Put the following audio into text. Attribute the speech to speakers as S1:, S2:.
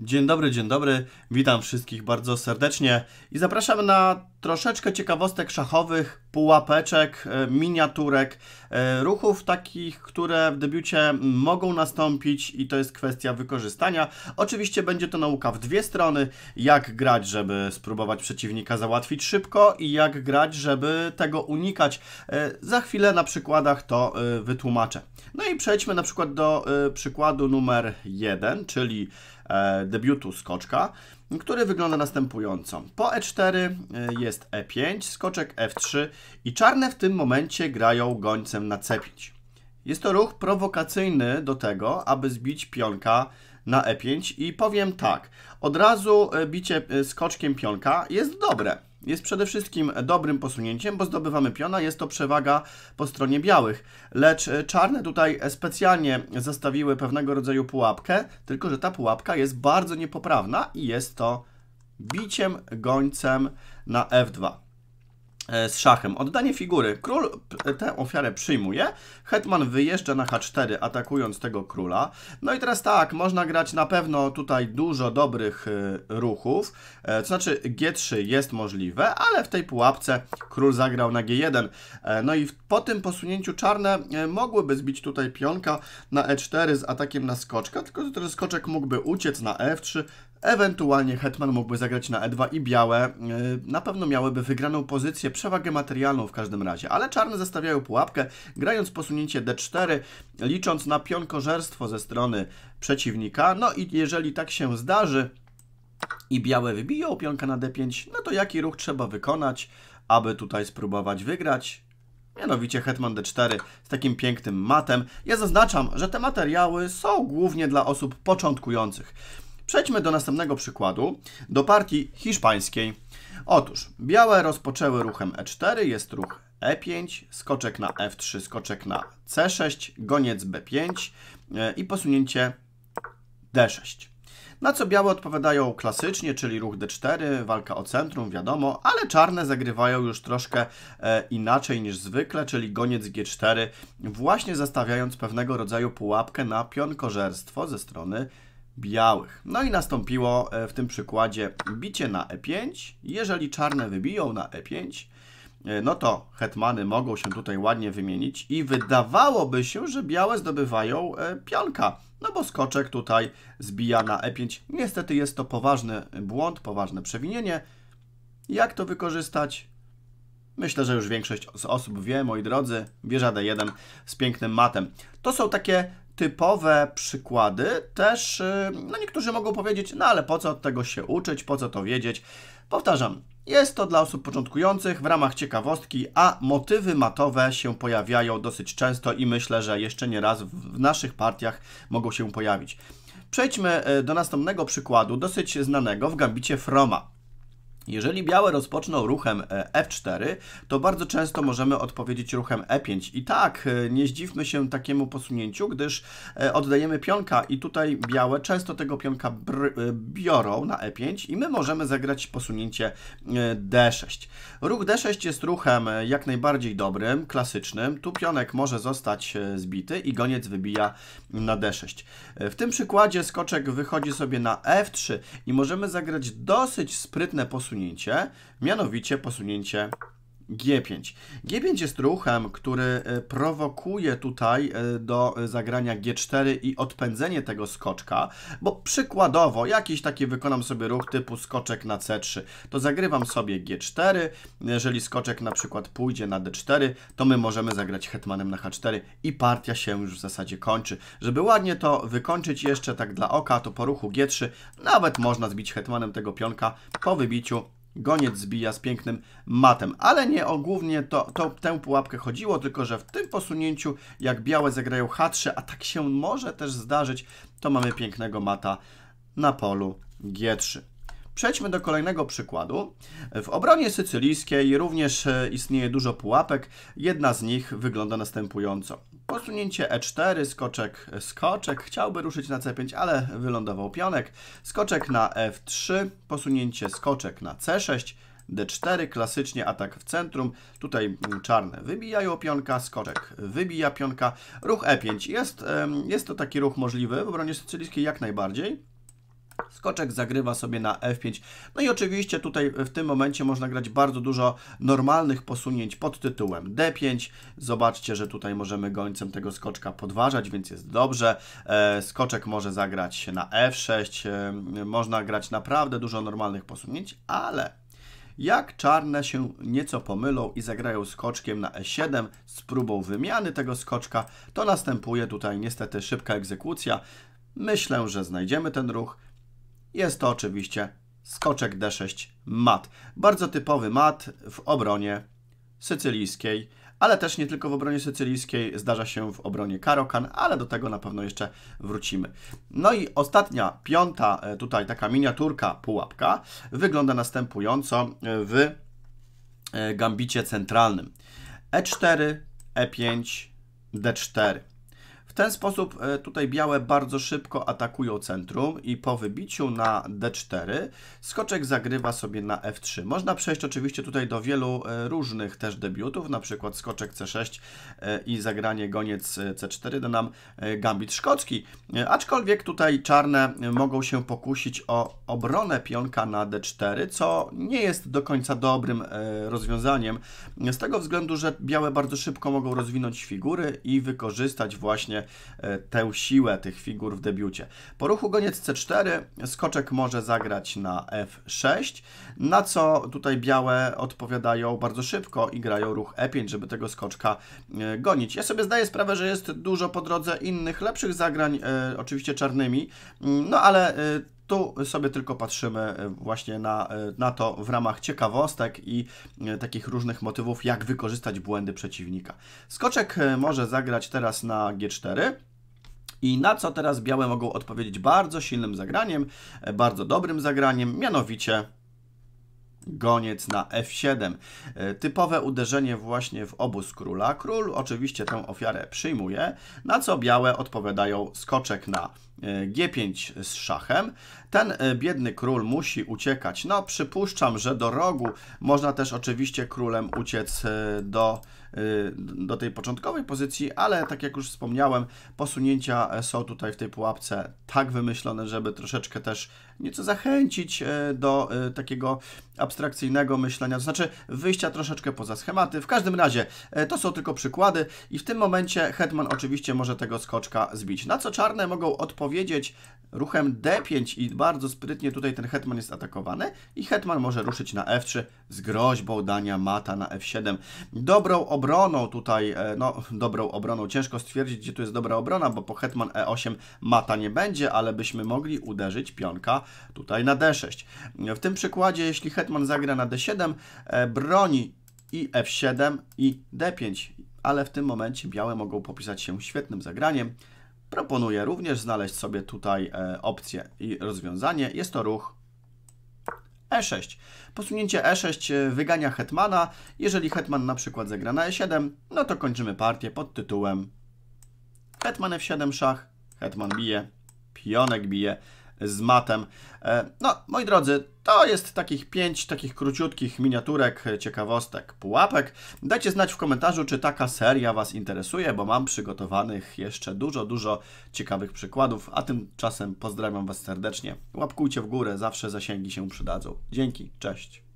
S1: Dzień dobry, dzień dobry. Witam wszystkich bardzo serdecznie i zapraszam na troszeczkę ciekawostek szachowych, pułapeczek, e, miniaturek, e, ruchów takich, które w debiucie mogą nastąpić i to jest kwestia wykorzystania. Oczywiście będzie to nauka w dwie strony, jak grać, żeby spróbować przeciwnika załatwić szybko i jak grać, żeby tego unikać. E, za chwilę na przykładach to wytłumaczę. No i przejdźmy na przykład do przykładu numer jeden, czyli E, debiutu skoczka, który wygląda następująco. Po E4 e, jest E5, skoczek F3 i czarne w tym momencie grają gońcem na C5. Jest to ruch prowokacyjny do tego, aby zbić pionka na E5 i powiem tak, od razu e, bicie skoczkiem pionka jest dobre jest przede wszystkim dobrym posunięciem, bo zdobywamy piona, jest to przewaga po stronie białych. Lecz e, czarne tutaj specjalnie zastawiły pewnego rodzaju pułapkę, tylko że ta pułapka jest bardzo niepoprawna i jest to biciem gońcem na f2. E, z szachem. Oddanie figury. Król tę ofiarę przyjmuje. Hetman wyjeżdża na H4, atakując tego króla. No i teraz tak, można grać na pewno tutaj dużo dobrych e, ruchów. E, to znaczy G3 jest możliwe, ale w tej pułapce król zagrał na G1. No i po tym posunięciu czarne mogłyby zbić tutaj pionka na E4 z atakiem na skoczka, tylko że skoczek mógłby uciec na F3, Ewentualnie Hetman mógłby zagrać na E2 i białe. Y, na pewno miałyby wygraną pozycję, przewagę materialną w każdym razie, ale czarne zostawiają pułapkę, grając posunięcie D4, licząc na pionkożerstwo ze strony przeciwnika. No i jeżeli tak się zdarzy i białe wybiją pionka na D5, no to jaki ruch trzeba wykonać, aby tutaj spróbować wygrać? mianowicie Hetman D4 z takim pięknym matem. Ja zaznaczam, że te materiały są głównie dla osób początkujących. Przejdźmy do następnego przykładu, do partii hiszpańskiej. Otóż białe rozpoczęły ruchem e4, jest ruch e5, skoczek na f3, skoczek na c6, goniec b5 e, i posunięcie d6. Na co białe odpowiadają klasycznie, czyli ruch d4, walka o centrum, wiadomo, ale czarne zagrywają już troszkę e, inaczej niż zwykle, czyli goniec g4, właśnie zastawiając pewnego rodzaju pułapkę na pionkożerstwo ze strony białych. No i nastąpiło e, w tym przykładzie bicie na e5. Jeżeli czarne wybiją na e5, e, no to hetmany mogą się tutaj ładnie wymienić i wydawałoby się, że białe zdobywają e, pionka, no bo skoczek tutaj zbija na e5. Niestety jest to poważny błąd, poważne przewinienie. Jak to wykorzystać? Myślę, że już większość z osób wie, moi drodzy, wieża D1 z pięknym matem. To są takie typowe przykłady. Też y, no niektórzy mogą powiedzieć, no ale po co od tego się uczyć, po co to wiedzieć. Powtarzam, jest to dla osób początkujących w ramach ciekawostki, a motywy matowe się pojawiają dosyć często i myślę, że jeszcze nie raz w naszych partiach mogą się pojawić. Przejdźmy y, do następnego przykładu, dosyć znanego w gambicie Froma. Jeżeli białe rozpoczną ruchem e, F4, to bardzo często możemy odpowiedzieć ruchem E5. I tak, e, nie zdziwmy się takiemu posunięciu, gdyż e, oddajemy pionka i tutaj białe często tego pionka biorą na E5 i my możemy zagrać posunięcie D6. Ruch D6 jest ruchem jak najbardziej dobrym, klasycznym. Tu pionek może zostać zbity i goniec wybija na D6. W tym przykładzie skoczek wychodzi sobie na F3 i możemy zagrać dosyć sprytne posunięcie posunięcie, mianowicie posunięcie G5. G5 jest ruchem, który e, prowokuje tutaj e, do zagrania G4 i odpędzenie tego skoczka, bo przykładowo jakiś taki wykonam sobie ruch typu skoczek na C3, to zagrywam sobie G4, jeżeli skoczek na przykład pójdzie na D4, to my możemy zagrać hetmanem na H4 i partia się już w zasadzie kończy. Żeby ładnie to wykończyć jeszcze tak dla oka, to po ruchu G3 nawet można zbić hetmanem tego pionka po wybiciu goniec zbija z pięknym matem. Ale nie o głównie to, to, tę pułapkę chodziło, tylko że w tym posunięciu, jak białe zagrają H3, a tak się może też zdarzyć, to mamy pięknego mata na polu G3. Przejdźmy do kolejnego przykładu. W obronie sycylijskiej również e, istnieje dużo pułapek. Jedna z nich wygląda następująco. Posunięcie E4, skoczek, skoczek, chciałby ruszyć na C5, ale wylądował pionek. Skoczek na F3, posunięcie skoczek na C6, D4, klasycznie atak w centrum. Tutaj mm, czarne wybijają pionka, skoczek wybija pionka. Ruch E5, jest, jest to taki ruch możliwy w obronie sycylijskiej jak najbardziej. Skoczek zagrywa sobie na F5. No i oczywiście tutaj w tym momencie można grać bardzo dużo normalnych posunięć pod tytułem D5. Zobaczcie, że tutaj możemy gońcem tego skoczka podważać, więc jest dobrze. E, skoczek może zagrać na F6. E, można grać naprawdę dużo normalnych posunięć, ale jak czarne się nieco pomylą i zagrają skoczkiem na e7 z próbą wymiany tego skoczka, to następuje tutaj niestety szybka egzekucja. Myślę, że znajdziemy ten ruch. Jest to oczywiście skoczek D6 mat. Bardzo typowy mat w obronie sycylijskiej, ale też nie tylko w obronie sycylijskiej, zdarza się w obronie karokan, ale do tego na pewno jeszcze wrócimy. No i ostatnia, piąta e, tutaj taka miniaturka pułapka wygląda następująco w e, gambicie centralnym. E4, E5, D4 ten sposób e, tutaj białe bardzo szybko atakują centrum i po wybiciu na d4 skoczek zagrywa sobie na f3. Można przejść oczywiście tutaj do wielu e, różnych też debiutów, na przykład skoczek c6 e, i zagranie goniec c4 da nam gambit szkocki, aczkolwiek tutaj czarne mogą się pokusić o obronę pionka na d4, co nie jest do końca dobrym rozwiązaniem, z tego względu, że białe bardzo szybko mogą rozwinąć figury i wykorzystać właśnie E, tę siłę tych figur w debiucie. Po ruchu goniec C4 skoczek może zagrać na F6, na co tutaj białe odpowiadają bardzo szybko i grają ruch E5, żeby tego skoczka e, gonić. Ja sobie zdaję sprawę, że jest dużo po drodze innych, lepszych zagrań, e, oczywiście czarnymi, no ale tu sobie tylko patrzymy e, właśnie na, e, na to w ramach ciekawostek i e, takich różnych motywów, jak wykorzystać błędy przeciwnika. Skoczek może zagrać teraz na G4. I na co teraz białe mogą odpowiedzieć bardzo silnym zagraniem, bardzo dobrym zagraniem, mianowicie goniec na f7. E, typowe uderzenie właśnie w obóz króla. Król oczywiście tę ofiarę przyjmuje, na co białe odpowiadają skoczek na e, g5 z szachem. Ten e, biedny król musi uciekać. No, przypuszczam, że do rogu można też oczywiście królem uciec do Y, do tej początkowej pozycji, ale tak jak już wspomniałem, posunięcia e, są tutaj w tej pułapce tak wymyślone, żeby troszeczkę też nieco zachęcić e, do e, takiego abstrakcyjnego myślenia, to znaczy wyjścia troszeczkę poza schematy. W każdym razie to są tylko przykłady i w tym momencie hetman oczywiście może tego skoczka zbić. Na co czarne mogą odpowiedzieć ruchem d5 i bardzo sprytnie tutaj ten hetman jest atakowany i hetman może ruszyć na f3 z groźbą dania mata na f7. Dobrą obroną tutaj, e, no dobrą obroną, ciężko stwierdzić, gdzie tu jest dobra obrona, bo po hetman e8 mata nie będzie, ale byśmy mogli uderzyć pionka tutaj na d6. W tym przykładzie, jeśli hetman zagra na d7, e, broni i f7 i d5, ale w tym momencie białe mogą popisać się świetnym zagraniem. Proponuję również znaleźć sobie tutaj e, opcję i rozwiązanie. Jest to ruch E6. Posunięcie E6 e, wygania hetmana. Jeżeli hetman na przykład zagra na E7, no to kończymy partię pod tytułem hetman F7 szach, hetman bije, pionek bije z matem. E, no, moi drodzy, to jest takich pięć takich króciutkich miniaturek, ciekawostek, pułapek. Dajcie znać w komentarzu, czy taka seria Was interesuje, bo mam przygotowanych jeszcze dużo, dużo ciekawych przykładów, a tymczasem pozdrawiam Was serdecznie. Łapkujcie w górę, zawsze zasięgi się przydadzą. Dzięki, cześć.